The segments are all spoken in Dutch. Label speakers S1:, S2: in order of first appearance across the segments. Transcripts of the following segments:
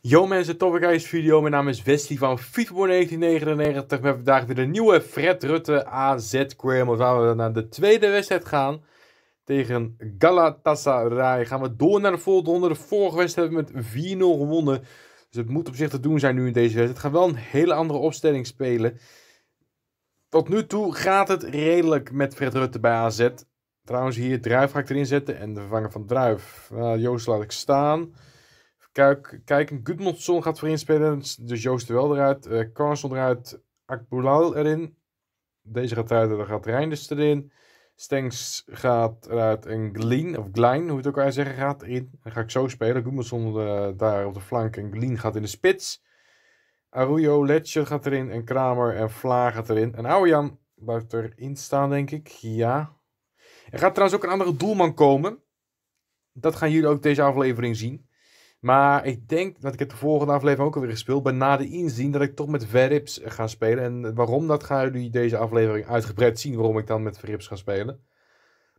S1: Yo mensen, Guys video. Mijn naam is Wesley van Fietboer 1999 hebben vandaag weer de nieuwe Fred Rutte AZ Quermos. Waar we naar de tweede wedstrijd gaan tegen Galatasaray. Gaan we door naar de volgende De vorige wedstrijd hebben we met 4-0 gewonnen. Dus het moet op zich te doen zijn nu in deze wedstrijd. Het gaat wel een hele andere opstelling spelen. Tot nu toe gaat het redelijk met Fred Rutte bij AZ. Trouwens, hier druif ga ik erin zetten. En de vervanger van druif. Nou, Joost laat ik staan. Kijk, een Gudmundsson gaat voorin spelen. Dus Joost er wel eruit. Uh, eh, Carson eruit. Akbulal erin. Deze gaat eruit. Dan gaat Reinders erin. Stengs gaat eruit. En Glien, of Glijn, hoe het ook al zeggen, gaat erin. Dan ga ik zo spelen. Gudmundsson uh, daar op de flank. En Glien gaat in de spits. Arroyo, Letcher gaat erin. En Kramer en Vla gaat erin. En Ouwejan blijft erin staan, denk ik. Ja. Er gaat trouwens ook een andere doelman komen. Dat gaan jullie ook deze aflevering zien. Maar ik denk dat ik het de volgende aflevering ook alweer gespeeld. Bij na de inzien dat ik toch met Verrips ga spelen. En waarom dat gaan jullie deze aflevering uitgebreid zien. Waarom ik dan met Verrips ga spelen.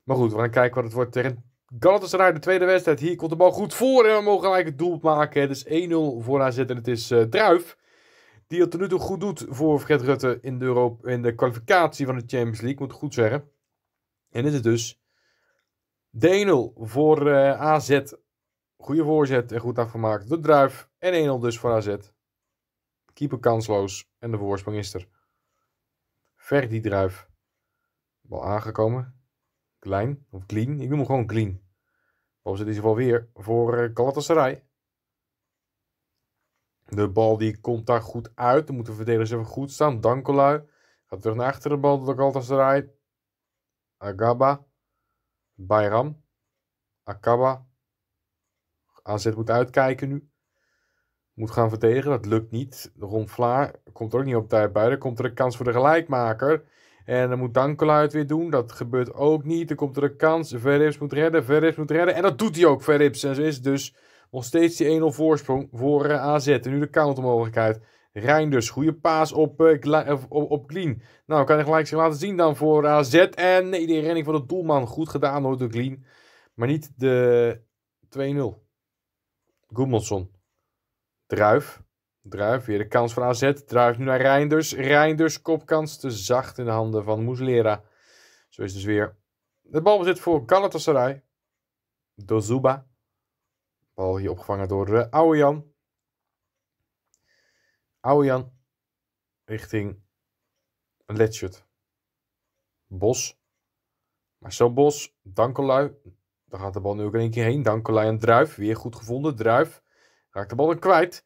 S1: Maar goed, we gaan kijken wat het wordt tegen Galatasaray. De tweede wedstrijd. Hier komt de bal goed voor. En we mogen gelijk het doel maken. Het is 1-0 voor AZ. En het is uh, Druif. Die het tot nu toe goed doet voor Fred Rutte in de, Europa, in de kwalificatie van de Champions League. Moet ik goed zeggen. En is het dus de 1-0 voor uh, eh, AZ. Goede voorzet en goed afgemaakt door Druif. En 1-0 dus voor AZ. Keeper kansloos en de voorsprong is er. Ver die Druif. Bal aangekomen. Klein of clean. Ik noem hem gewoon clean. Of zit in ieder geval weer voor eh, Galatasaray. De bal die komt daar goed uit. Dan moeten verdedigers even goed staan. Dankelui. Gaat terug naar achteren. De bal door Galatasaray. Agaba, Bayram, Akaba. AZ moet uitkijken nu. Moet gaan verdedigen, dat lukt niet. Ron Vlaar komt er ook niet op tijd bij. Dan komt er een kans voor de gelijkmaker. En dan moet Dankela weer doen. Dat gebeurt ook niet. Dan komt er een kans. Verrips moet redden. Verrips moet redden. En dat doet hij ook, Verrips. En zo is dus nog steeds die 1-0 voorsprong voor eh, AZ. nu de countermogelijkheid. Rijn dus. Goede paas op, eh, op, op Clean. Nou, kan hij gelijk zich laten zien dan voor AZ. Eh, en nee, de redding van de doelman. Goed gedaan hoor door Clean. Maar niet de 2-0. Goemelson. Druif. Druif, weer de kans van AZ. Druif nu naar Reinders. Reinders, kopkans te zacht in de handen van Moeslera. Zo is dus weer De bal bezit voor Galatasaray. Dozuba. Bal hier opgevangen door uh, eh, Ouwejan. Houjan richting Letchert. Bos. Marcel Bos, Dankelui. Daar gaat de bal nu ook in één keer heen. Dankelui en Druif. Weer goed gevonden. Druif raakt de bal er kwijt.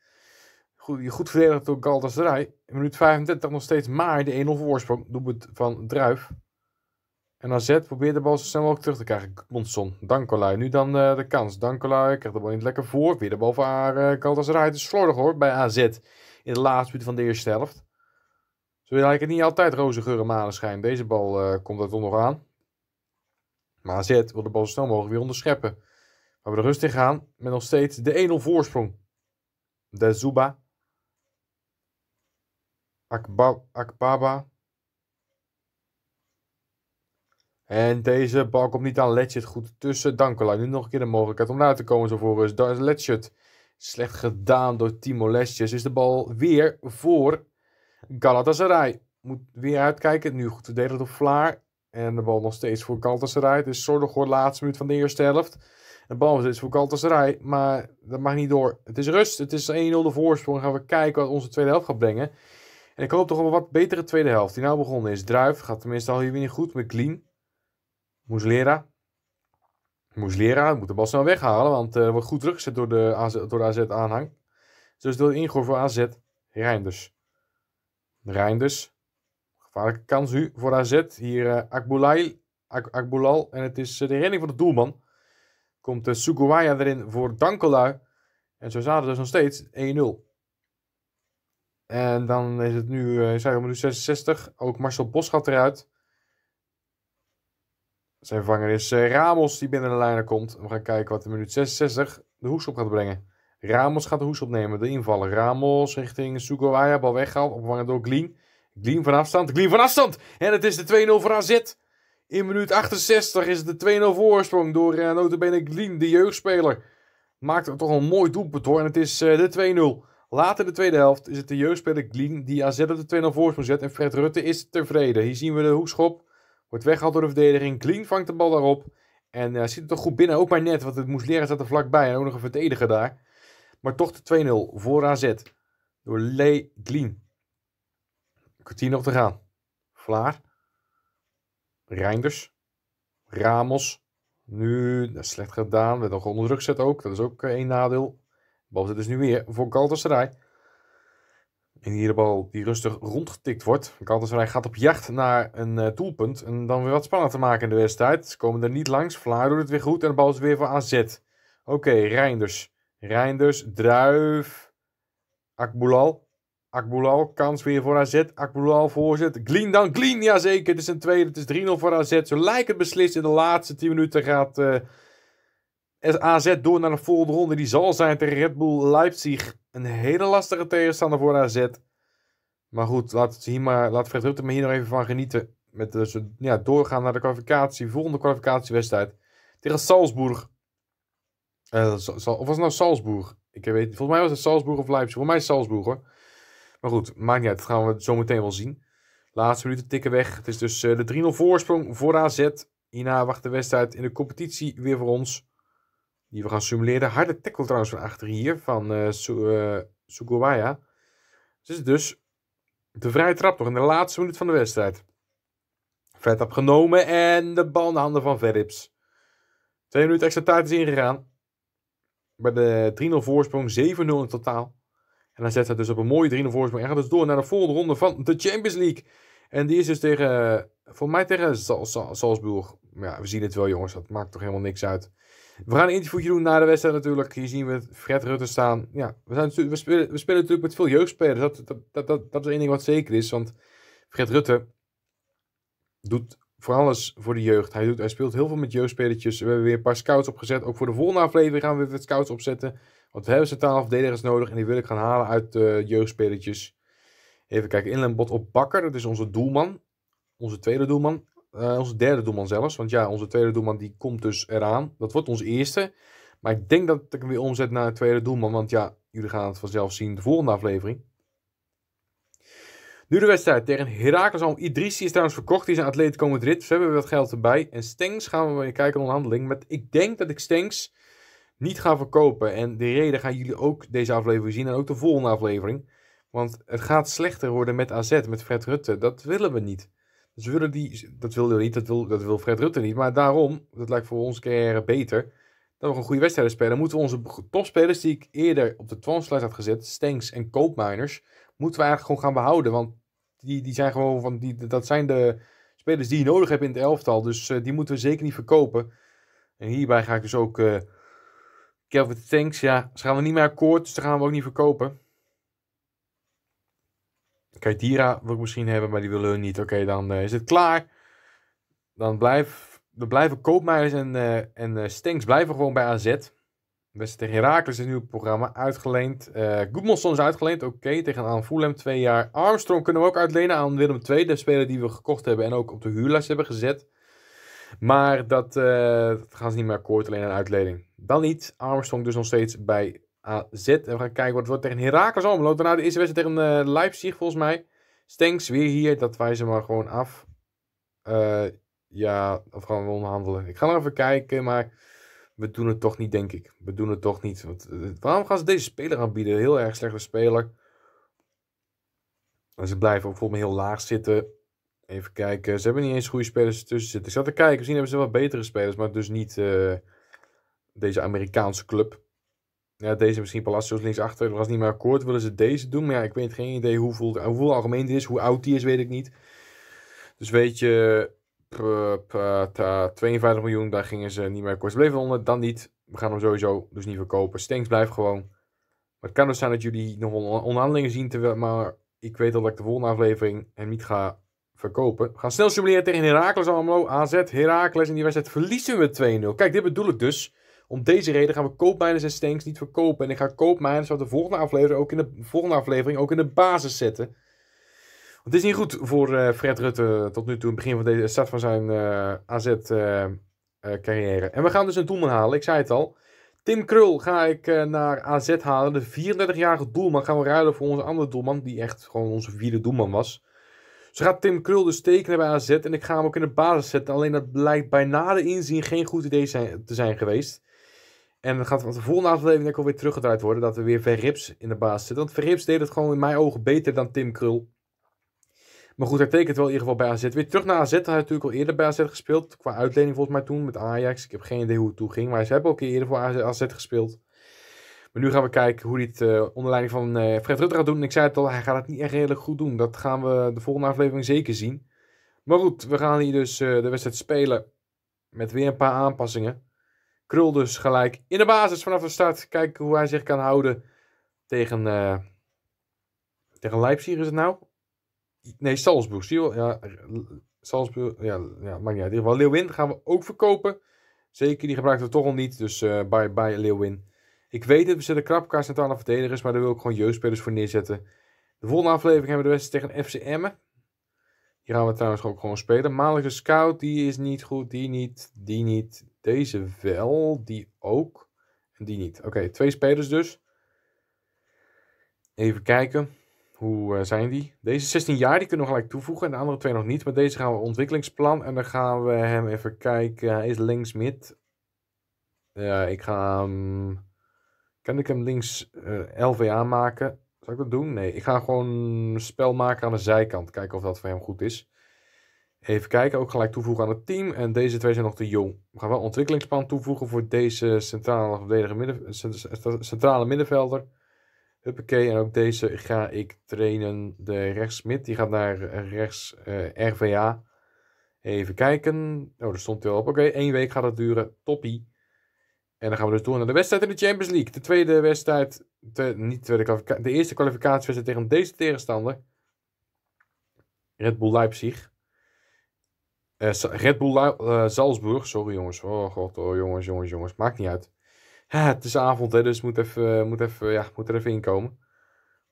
S1: Goed, goed verdedigd door Rij. In minuut 35 nog steeds maar de 1-0 voorsprong. het van Druif. En AZ probeert de bal zo snel mogelijk terug te krijgen. Monson, Dankelui. Nu dan eh, de kans. Dankelui. krijgt de bal niet lekker voor. Weer de bal voor uh, eh, Rij. Het is slordig hoor bij AZ in de laatste minuut van de eerste helft. Ze willen eigenlijk niet altijd roze geuren maneschijn. Deze bal eh, komt er toch nog aan. Maar AZ wil de bal zo snel mogelijk weer onderscheppen. Waar we de rust in gaan met nog steeds de 1-0 voorsprong. De Zuba. Akba Akbaba. En deze bal komt niet aan Letchit goed tussen. Dankelaar. Nu nog een keer de mogelijkheid om naar te komen zo voor rust. is Letchit. Slecht gedaan door Timo Lesjes. Is de bal weer voor Galatasaray. Moet weer uitkijken. Nu goed verdedigd op Vlaar. En de bal nog steeds voor Galatasaray. Dus is voor de laatste minuut van de eerste helft. De bal is steeds voor Galatasaray. Maar dat mag niet door. Het is rust. Het is 1-0 de voorsprong. Dan gaan we kijken wat onze tweede helft gaat brengen. En ik hoop toch op een wat betere tweede helft. Die nou begonnen is. Druif gaat tenminste al hier weer niet goed. McLean. Muslera moest leraar, moet de bal snel weghalen, want eh, er wordt goed teruggezet door de, AZ, door de AZ-aanhang. Dus door ingooi voor AZ, Reinders. Reinders, gevaarlijke kans nu voor AZ. Hier uh, Akboulal, Ak en het is eh, de redding van de doelman. Komt de Suguaya erin voor Dankelui. En zo zaten dus nog steeds 1-0. En dan is het nu, uh, zeg maar, nu 66. Ook Marcel Bos gaat eruit. Zijn vervanger is eh, Ramos die binnen de lijnen komt. We gaan kijken wat in minuut 66 de hoes op gaat brengen. Ramos gaat de hoes opnemen, de invaller. Ramos richting Sugawaya, bal weggehaald, opgevangen door Glien. Glien van afstand, Glien van afstand! En het is de 2-0 voor AZ. In minuut 68 is het de 2-0 voorsprong door eh, nota bene Glien, de jeugdspeler. Maakt er toch een mooi doelpunt hoor, en het is eh, de 2-0. Later in de tweede helft is het de jeugdspeler Glien die AZ op de 2-0 voorsprong zet. En Fred Rutte is tevreden. Hier zien we de hoekschop Wordt weggehaald door de verdediging. Clean vangt de bal daarop. En ziet eh, zit er toch goed binnen. Ook maar net, want het moest leren staat er vlakbij. En ook nog een verdediger daar. Maar toch de 2-0 voor AZ. Door Lee Glien. Kwartier nog te gaan. Vlaar. Reinders. Ramos. Nu, slecht gedaan. Werd nog onder druk zet ook. Dat is ook eh, één nadeel. Bal zit dus nu weer voor Galatasaray in ieder geval die rustig rondgetikt wordt. Galatasaray gaat op jacht naar een uh, En dan weer wat spannender te maken in de wedstrijd. Ze komen er niet langs. Vlaar doet het weer goed. En de bal is weer voor AZ. Oké, Reinders. Reinders, Druif. Akboulal. Akboulal, kans weer voor AZ. Akboulal voorzet. Glien dan, Glien. Jazeker, het is een tweede. Het is 3-0 voor AZ. Zo lijkt het beslist. In de laatste 10 minuten gaat... Uh, eh, AZ door naar de volgende ronde. Die zal zijn tegen Red Bull Leipzig een hele lastige tegenstander voor AZ. Maar goed, laat, hier maar, laat Fred Rutte me hier nog even van genieten. Met dus, ja, doorgaan naar de kwalificatie, volgende kwalificatiewedstrijd. Tegen Salzburg. Eh, of was het nou Salzburg? Ik weet, volgens mij was het Salzburg of Leipzig. Volgens mij is Salzburg Maar goed, maakt niet uit. Dat gaan we zo meteen wel zien. Laatste minuten tikken weg. Het is dus eh, de 3-0 voorsprong voor AZ. Hierna wacht de wedstrijd in de competitie weer voor ons. Die we gaan simuleren. Harde tackle trouwens van achter hier van uh, Dus uh Dus, dus de vrije trap toch in de laatste minuut van de wedstrijd. Vrije trap genomen en de bal in de handen van Verrips. Twee minuten extra tijd is ingegaan. Bij de 3-0 voorsprong, 7-0 in totaal. En dan zet hij dus op een mooie 3-0 voorsprong. En gaat dus door naar de volgende ronde van de Champions League. En die is dus tegen, eh, voor mij tegen Salzburg. Ja, we zien het wel jongens, dat maakt toch helemaal niks uit. We gaan een interviewje doen na de wedstrijd natuurlijk. Hier zien we Fred Rutte staan. Ja, we, zijn, we, spelen, we spelen natuurlijk met veel jeugdspelers. Dat, dat, dat, dat, is één ding wat zeker is. Want Fred Rutte doet voor alles voor de jeugd. Hij, doet, hij speelt heel veel met jeugdspelertjes. We hebben weer een paar scouts opgezet. Ook voor de volgende aflevering gaan we weer wat scouts opzetten. Want we hebben centraal verdedigers nodig. En die wil ik gaan halen uit de eh, jeugdspelertjes. Even kijken. Inlandbot op Bakker. Dat is onze doelman. Onze tweede doelman. Uh, onze derde doelman zelfs. Want ja, onze tweede doelman die komt dus eraan. Dat wordt onze eerste. Maar ik denk dat ik hem weer omzet naar tweede doelman. Want ja, jullie gaan het vanzelf zien de volgende aflevering. Nu de wedstrijd tegen Heracles Al. Idrissi is trouwens verkocht. Die is een Atletico Madrid. Dus we hebben wat geld erbij. En Stengs gaan we weer kijken onderhandeling. maar ik denk dat ik Stengs niet ga verkopen. En de reden gaan jullie ook deze aflevering zien. En ook de volgende aflevering. Want het gaat slechter worden met AZ, met Fred Rutte. Dat willen we niet. Ze willen die, dat wilde niet, dat wil, dat wil Fred Rutte niet. Maar daarom, dat lijkt voor onze carrière beter, dat we een goede wedstrijd spelen. moeten we onze topspelers die ik eerder op de twanslijst had gezet, Stanks en Koopminers, moeten we eigenlijk gewoon gaan behouden. Want die, die zijn gewoon van, die, dat zijn de spelers die je nodig hebt in het elftal. Dus eh, die moeten we zeker niet verkopen. En hierbij ga ik dus ook uh, Kelvin Stengs ja, ze gaan we niet meer akkoord, dus daar gaan we ook niet verkopen. Kaidira wil ik misschien hebben, maar die willen we niet. Oké, dan eh, is het klaar. Dan blijven Koopmeijers en, uh, en eh, blijven gewoon bij AZ. Beste tegen Herakles is nu nieuw programma uitgeleend. Uh, Goedmanson is uitgeleend, oké, tegen aan Fulham twee jaar. Armstrong kunnen we ook uitlenen aan Willem II, de speler die we gekocht hebben en ook op de huurlijst hebben gezet. Maar dat, uh, gaan ze niet meer akkoord, alleen een uitleiding. Dan niet, Armstrong dus nog steeds bij AZ. En we gaan kijken wat het wordt tegen Herakles Almelo. Daarna nou de eerste wedstrijd tegen uh, Leipzig volgens mij. Stenks weer hier. Dat wijzen maar gewoon af. Eh, ja, of gaan we onderhandelen. Ik ga nog even kijken, maar we doen het toch niet, denk ik. We doen het toch niet. Eh, waarom gaan ze deze speler aanbieden? Heel erg slechte speler. En ze blijven ook volgens mij heel laag zitten. Even kijken. Ze hebben niet eens goede spelers tussen zitten. Ik zat te kijken. We zien hebben ze wel betere spelers. Maar dus niet deze Amerikaanse club ja, deze misschien Palacios linksachter was niet meer akkoord. Willen ze deze doen? Maar ja, ik weet geen idee hoeveel, hoeveel algemeen dit is. Hoe oud die is, weet ik niet. Dus weet je, p, 52 miljoen, daar gingen ze niet meer akkoord. Ze bleven onder, dan niet. We gaan hem sowieso dus niet verkopen. stengs blijft gewoon. Maar het kan dus zijn dat jullie nog onderhandelingen zien. maar ik weet al dat ik de volgende aflevering hem niet ga verkopen. We gaan snel simuleren tegen Herakles allemaal AZ, Herakles. En die wedstrijd verliezen we 2-0. Kijk, dit bedoel ik dus. Om deze reden gaan we koopmijners en stanks niet verkopen. En ik ga koopmijners uit de volgende aflevering ook in de, volgende aflevering ook in de basis zetten. Het is niet goed voor eh, Fred Rutte tot nu toe, in het begin van deze start van zijn eh, AZ-carrière. Eh, en we gaan dus een doelman halen, ik zei het al. Tim Krul ga ik naar AZ halen. De 34-jarige doelman gaan we ruilen voor onze andere doelman, die echt gewoon onze vierde doelman was. Ze gaat Tim Krul dus tekenen bij AZ en ik ga hem ook in de basis zetten. Alleen dat blijkt bij nader inzien geen goed idee te zijn geweest. En dan gaat de volgende aflevering denk ik alweer teruggedraaid worden. Dat we weer Verrips in de baas zit. Want Verrips deed het gewoon in mijn ogen beter dan Tim Krul. Maar goed, hij tekent wel in ieder geval bij AZ. Weer terug naar AZ. Hij had natuurlijk al eerder bij AZ gespeeld. Qua uitlening volgens mij toen met Ajax. Ik heb geen idee hoe het toe ging. Maar ze hebben ook eerder voor AZ gespeeld. Maar nu gaan we kijken hoe hij het eh, onder leiding van eh, Fred Rutte gaat doen. ik zei het al, hij gaat het niet echt redelijk goed doen. Dat gaan we de volgende aflevering zeker zien. Maar goed, we gaan hier dus eh, de wedstrijd spelen. Met weer een paar aanpassingen. Krul dus gelijk in de basis vanaf de start. Kijken hoe hij zich kan houden tegen, eh, tegen Leipzig is het nou? Nee, Salzburg. Ja, Salzburg, ja, ja, maakt niet uit. In ieder geval Leeuwin gaan we ook verkopen. Zeker, die gebruiken we toch al niet. Dus bij eh, bye bye Leeuwin. Ik weet het, we zetten krap elkaar centrale verdedigers. Maar daar wil ik gewoon jeugdspelers voor neerzetten. De volgende aflevering hebben we de wedstrijd tegen FC Emmen. Die gaan we trouwens ook gewoon spelen. malige de scout, die is niet goed. Die niet, die niet, deze wel, die ook en die niet. Oké, twee spelers dus. Even kijken. Hoe eh, zijn die? Deze 16 jaar die kunnen we gelijk toevoegen. En de andere twee nog niet. Maar deze gaan we ontwikkelingsplan. En dan gaan we hem even kijken. Hij is links mid. Ja, ik ga um, Kan ik hem links eh, LVA maken? Zal ik dat doen? Nee, ik ga gewoon een spel maken aan de zijkant. Kijken of dat voor hem goed is. Even kijken, ook gelijk toevoegen aan het team. En deze twee zijn nog te jong. We gaan wel ontwikkelingsplan toevoegen voor deze centrale verdediger midden, centrale middenvelder. Huppakee, en ook deze ga ik trainen. De rechtsmid, die gaat naar eh, rechts eh, RVA. Even kijken. Oh, daar stond hij op. Oké, één week gaat het duren. Toppie. En dan gaan we dus door naar de wedstrijd in de Champions League. De tweede wedstrijd, niet de, tweede de eerste kwalificatiewedstrijd tegen deze tegenstander. Red Bull Leipzig. Uh, Red Bull eh, Salzburg. Sorry jongens. Oh god. Oh jongens, jongens, jongens. Maakt niet uit. het is avond hè. Dus moet, even, moet, even, ja, moet er even inkomen.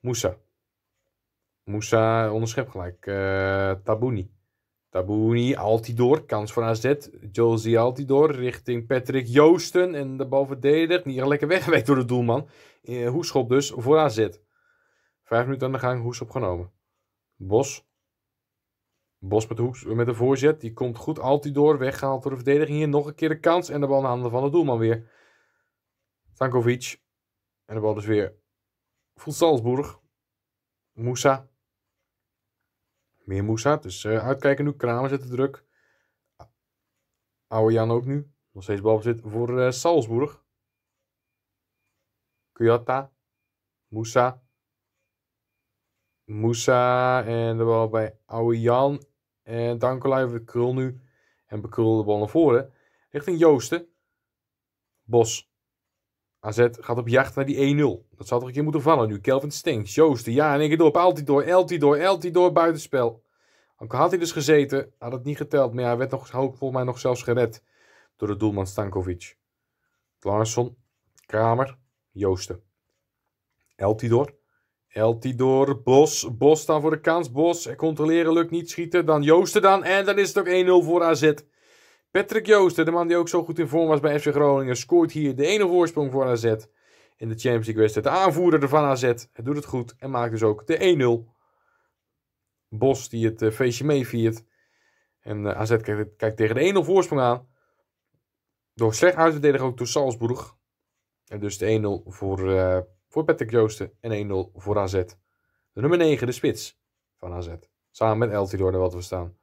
S1: Moussa. Moussa onderschept gelijk. Uh, Tabouni. Tabouni, Altidor. Kans voor AZ. Josie Altidor richting Patrick Joosten. En de bal verdedigd. Niet lekker weggeweekt door de doelman. Hoeschop dus voor AZ. Vijf minuten aan de gang. Hoeschop genomen. Bos. Bos met, met een voorzet. Die komt goed. door weggehaald door de verdediging. Hier nog een keer de kans. En de bal aan de handen van de doelman weer. Tankovic. En de bal dus weer. voor Salzburg. Moussa. Meer Moussa. Dus uitkijken nu. Kramer zet de druk. Oude Jan ook nu. Nog steeds balbezit voor eh, Salzburg. Kuyata. Moussa. Moussa en de bal bij Oude Jan. En de krul nu en bekrul de bal naar voren. Richting Joosten. Bos. AZ gaat op jacht naar die 1-0. Dat zou toch een keer moeten vallen nu. Kelvin Stinks. Joosten. Ja, en één keer door. door. Altidoor. door. Buitenspel. Ook Had hij dus gezeten. Had het niet geteld. Maar ja, hij werd nog, volgens mij nog zelfs gered. Door de doelman Stankovic. Larsson. Kramer. Joosten. Eltidoor eltidoor door. Bos. Bos staan voor de kans. Bos, eh, controleren lukt niet, schieten. Dan Joosten dan. En dan is het ook 1-0 voor AZ. Patrick Joosten, de man die ook zo goed in vorm was bij FC Groningen, scoort hier de 1-0 voorsprong voor AZ. In de Champions League wedstrijd. De aanvoerder van AZ. Hij doet het goed en maakt dus ook de 1-0. Bos die het eh, feestje meeviert. En eh, AZ kijkt, kijkt, tegen de 1-0 voorsprong aan. Door slecht uit te verdedigen ook door Salzburg. En dus de 1-0 voor voor Patrick Joosten en 1-0 voor AZ. De nummer 9, de spits van AZ. Samen met Eltidoor er wat we staan.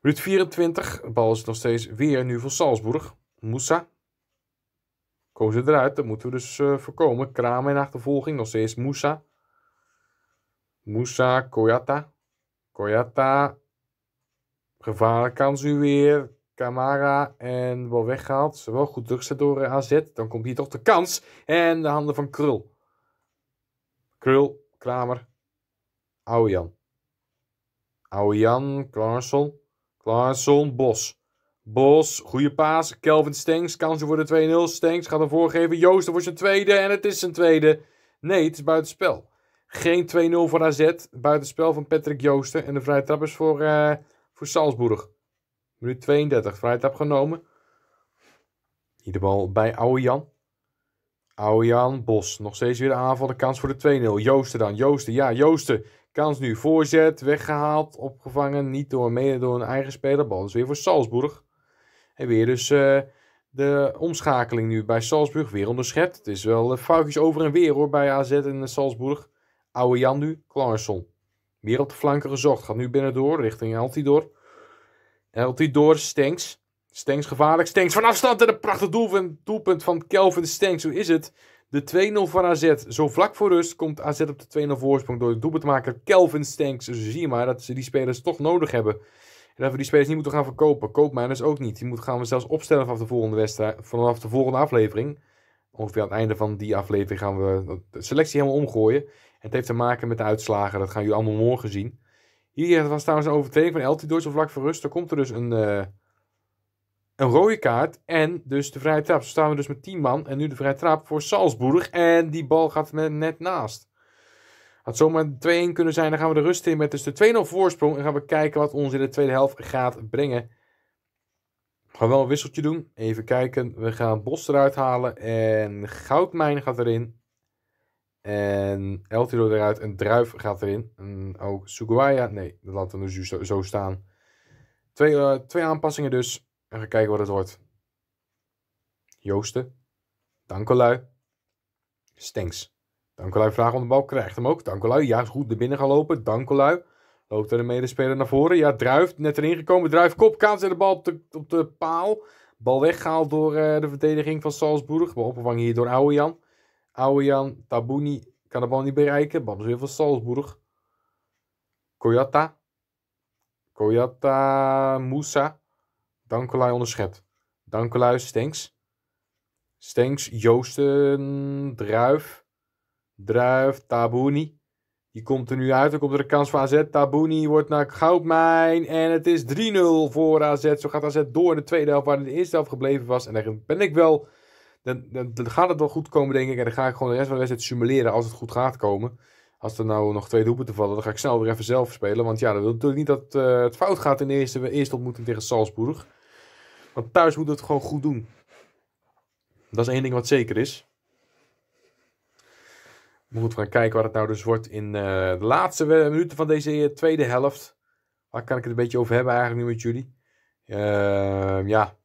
S1: Minuut 24, de bal is nog steeds weer nu van Salzburg. Moussa. Komen ze eruit, dat moeten we dus eh, voorkomen. Kramer in achtervolging, nog steeds Moussa. Moussa, Koyata. Koyata. Gevaarlijk kans nu weer. Camara en wel weggehaald. Ze wel goed druk door eh, AZ. Dan komt hier toch de kans. En de handen van Krul. Krul, Kramer, Ouwejan. Jan, Klaarsson. Klaarsson, Bos. Bos, goede paas. Kelvin Stengs, kansen voor de 2-0. Stengs gaat hem voorgeven. Joost voor zijn tweede. En het is zijn tweede. Nee, het is buitenspel. Geen 2-0 voor AZ. Buitenspel van Patrick Joosten. En de vrije trap is voor, uh, voor Salzburg. Minuut 32, heb genomen. de bal bij Oude Jan. Oude Jan Bos, nog steeds weer de aanval, de kans voor de 2-0. Joosten dan, Joosten, ja, Joosten. Kans nu, voorzet, weggehaald, opgevangen. Niet door mede door een eigen speler. Bal is weer voor Salzburg. En weer dus eh, de omschakeling nu bij Salzburg, weer onderschept. Het is wel uh, foutjes over en weer hoor bij AZ en eh, Salzburg. Oude Jan nu, Klaarson. Weer op de flanken gezocht, gaat nu binnendoor richting Altidor. Helpt door Stenks. Stenks gevaarlijk. Stenks van afstand en een prachtig doelpunt, doelpunt van Kelvin Stenks. Hoe is het? De 2-0 van AZ. Zo vlak voor rust komt AZ op de 2-0 voorsprong door de doelpuntmaker Kelvin Stenks. Dus zie je maar dat ze die spelers toch nodig hebben. En dat we die spelers niet moeten gaan verkopen. Koopmijners ook niet. Die moeten gaan we zelfs opstellen vanaf de volgende, wedstrijd, vanaf de volgende aflevering. Ongeveer aan het einde van die aflevering gaan we de selectie helemaal omgooien. En het heeft te maken met de uitslagen. Dat gaan jullie allemaal morgen zien. Hier was trouwens een overtreding van Eltidoors of vlak voor rust. Dan komt er dus een, eh, een rode kaart en dus de vrije trap. Zo staan we dus met 10 man en nu de vrije trap voor Salzburg. En die bal gaat net naast. Had zomaar 2-1 kunnen zijn. Dan gaan we de rust in met dus de 2-0 voorsprong. En gaan we kijken wat ons in de tweede helft gaat brengen. We gaan wel een wisseltje doen. Even kijken. We gaan Bos eruit halen. En Goudmijn gaat erin. En El Tiro eruit een Druif gaat erin. En ook Suguaya, nee, dat laten we dus zo, staan. Twee, eh, twee aanpassingen dus. En gaan kijken wat het wordt. Joosten. Dankelui. Stenks. Dankelui vraagt om de bal, krijgt hem ook. Dankelui, ja, is goed naar binnen gaan lopen. Dankelui. Loopt er een medespeler naar voren. Ja, Druif, net erin gekomen. Druif, kop, kaats en de bal op de, op de paal. Bal weggehaald door eh, de verdediging van Salzburg. We opgevangen hier door Jan. Aoyan, Tabouni kan de bal niet bereiken. Bal is van Salzburg. Koyata. Koyata, Moussa. Dankelui onderschept. Dankelui, Stenks. Stenks, Joosten, Druif. Druif, Tabouni. Die komt er nu uit. Dan komt er een kans voor AZ. Tabuni wordt naar Goudmijn. En het is 3-0 voor AZ. Zo gaat AZ door in de tweede helft waar de eerste helft gebleven was. En daar ben ik wel dan, dan, dan, gaat het wel goed komen, denk ik. En dan ga ik gewoon de rest van de wedstrijd simuleren als het goed gaat komen. Als er nou nog twee te vallen, dan ga ik snel weer even zelf spelen. Want ja, dat wil natuurlijk niet dat eh, het fout gaat in de eerste, eerste ontmoeting tegen Salzburg. Want thuis moet het gewoon goed doen. Dat is één ding wat zeker is. We moeten gaan kijken wat het nou dus wordt in eh, de laatste eh, minuten van deze tweede helft. Waar kan ik het een beetje over hebben eigenlijk nu met jullie? Ehm, ja,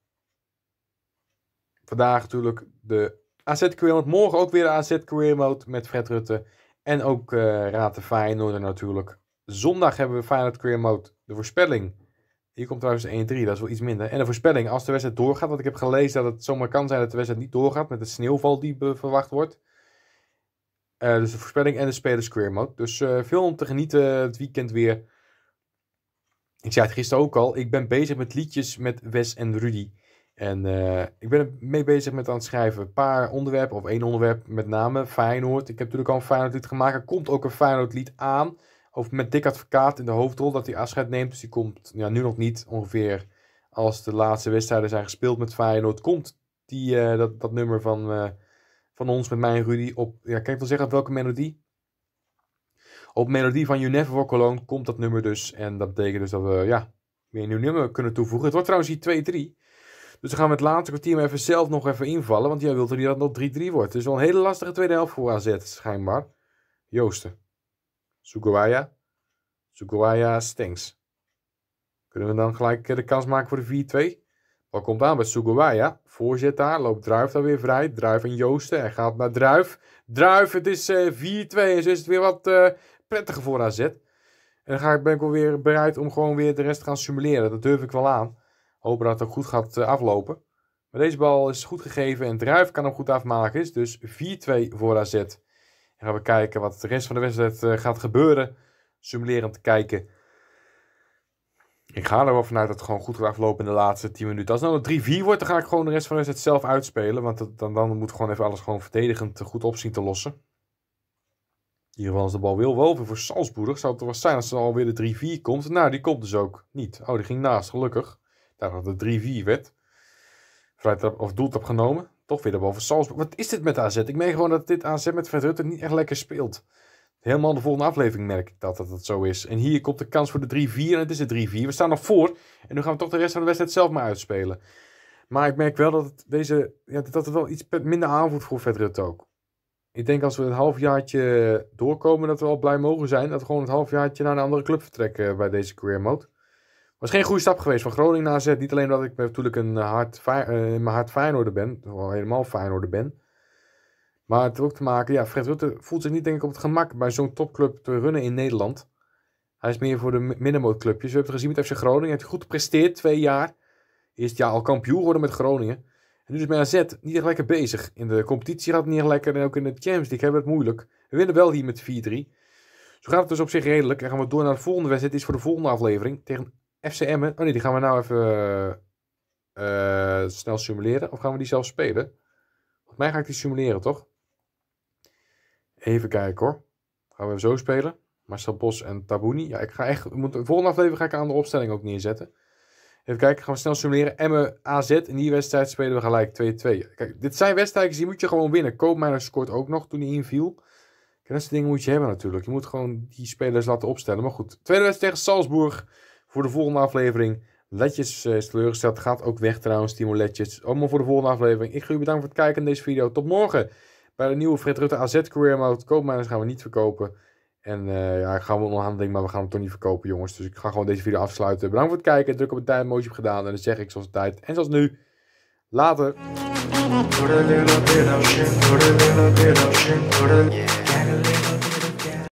S1: Vandaag natuurlijk de AZ Career Mode. Morgen ook weer de AZ Career Mode met Fred Rutte. En ook uh, Raad de Feyenoord natuurlijk. Zondag hebben we Feyenoord Career Mode. De voorspelling. Hier komt trouwens 1-3, dat is wel iets minder. En de voorspelling, als de wedstrijd doorgaat. Want ik heb gelezen dat het zomaar kan zijn dat de wedstrijd niet doorgaat. Met de sneeuwval die verwacht wordt. Eh, dus de voorspelling en de spelers Career Mode. Dus eh, veel om te genieten het weekend weer. Ik zei het gisteren ook al. Ik ben bezig met liedjes met Wes en Rudy. En eh, ik ben mee bezig met aan het schrijven. Een paar onderwerpen, of één onderwerp met name, Feyenoord. Ik heb natuurlijk al een Feyenoord lied gemaakt. Er komt ook een Feyenoord lied aan. Of met Dick Advocaat in de hoofdrol, dat hij afscheid neemt. Dus die komt ja, nu nog niet ongeveer als de laatste wedstrijden zijn gespeeld met Feyenoord. Komt die, eh, dat, dat nummer van, eh, van ons met mij en Rudy op... Ja, kijk, ik zeggen op welke melodie? Op melodie van You Never Walk Cologne komt dat nummer dus. En dat betekent dus dat we ja, weer een nieuw nummer kunnen toevoegen. Het wordt trouwens hier 2-3. Dus dan gaan we het laatste kwartier maar even zelf nog even invallen. Want jij wilt er niet dat het nog 3-3 wordt. Het is wel een hele lastige tweede helft voor AZ, schijnbaar. Joosten. Sugawaya. Sugawaya Stengs. Kunnen we dan gelijk eh, de kans maken voor de 4-2? Wat komt aan bij Sugawaya? Voorzet daar, loopt Druif dan weer vrij. Druif en Joosten. Hij gaat naar Druif. Druif, het is 4-2. Eh, en zo is het weer wat eh, prettiger voor AZ. En dan ga ik, ben ik wel weer bereid om gewoon weer de rest te gaan simuleren. Dat durf ik wel aan. Hopen dat het goed gaat eh, aflopen. Maar deze bal is goed gegeven en Druif kan hem goed afmaken. Is dus 4-2 voor AZ. En gaan we kijken wat de rest van de wedstrijd eh, gaat gebeuren. Simulerend kijken. Ik ga er wel vanuit dat het gewoon goed gaat aflopen in de laatste 10 minuten. Als het nou een 3-4 wordt, dan ga ik gewoon de rest van de wedstrijd zelf uitspelen. Want dan, dan moet gewoon even alles gewoon verdedigend eh, goed opzien te lossen. In ieder geval is de bal wil wel. Voor Salzburg zou het wel zijn als er alweer de 3-4 komt. Nou, die komt dus ook niet. Oh, die ging naast, gelukkig. Daar het 3-4 werd. Vrijtrap of doeltrap genomen. Toch weer boven Salzburg. Wat is dit met AZ? Ik meen gewoon dat dit AZ met Fred Rutte niet echt lekker speelt. Helemaal de volgende aflevering merk ik dat, dat dat zo is. En hier komt de kans voor de 3-4. En het is de 3-4. We staan nog voor. En nu gaan we toch de rest van de wedstrijd zelf maar uitspelen. Maar ik merk wel dat het, deze, ja, dat het wel iets minder aanvoelt voor Fred Rutte ook. Ik denk als we een halfjaartje doorkomen dat we al blij mogen zijn. Dat we gewoon het halfjaartje naar een andere club vertrekken eh, bij deze career mode was geen goede stap geweest van Groningen naar AZ. Niet alleen omdat ik natuurlijk een eh, hard, eh, in mijn hart Feyenoorder ben. Wel helemaal Feyenoorder ben. Maar het ook te maken, ja, Fred Rutte voelt zich niet denk ik op het gemak bij zo'n topclub te runnen in Nederland. Hij is meer voor de middenmootclubjes. We hebben het gezien met FC Groningen. Heeft goed gepresteerd, twee jaar. is ja al kampioen geworden met Groningen. En nu is met AZ niet erg lekker bezig. In de competitie gaat het niet echt lekker. En ook in de Champions League hebben we het moeilijk. We winnen wel hier met 4-3. Zo gaat het dus op zich redelijk. En gaan we door naar de volgende wedstrijd. is voor de volgende aflevering. Tegen FCM. Oh nee, die gaan we nou even eh, snel simuleren. Of gaan we die zelf spelen? Volgens mij ga ik die simuleren, toch? Even kijken hoor. Gaan we zo spelen. Marcel Bos en Tabouni. Ja, ik ga echt... moet, de volgende aflevering ga ik een andere opstelling ook neerzetten. Even kijken, gaan we snel simuleren. Emmen AZ, in die wedstrijd spelen we gelijk 2-2. Kijk, dit zijn wedstrijden die moet je gewoon winnen. Koopmeijer scoort ook nog toen hij inviel. Kijk, dat soort dingen moet je hebben natuurlijk. Je moet gewoon die spelers laten opstellen. Maar goed, tweede wedstrijd tegen Salzburg voor de volgende aflevering. Letjes eh, is teleurgesteld. Gaat ook weg trouwens, Timo Letjes. Allemaal voor de volgende aflevering. Ik ga jullie bedanken voor het kijken in deze video. Tot morgen bij de nieuwe Fred Rutte AZ Career Mode. Koopmijners gaan we niet verkopen. En uh, ja, gaan we onderhandeling, maar we gaan hem toch niet verkopen, jongens. Dus ik ga gewoon deze video afsluiten. Bedankt voor het kijken. Druk op het duimpje gedaan. En dan zeg ik zoals tijd en zoals nu. Later.